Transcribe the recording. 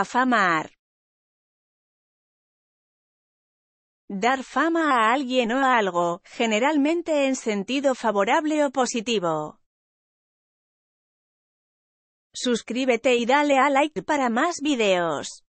Afamar. Dar fama a alguien o a algo, generalmente en sentido favorable o positivo. Suscríbete y dale a like para más videos.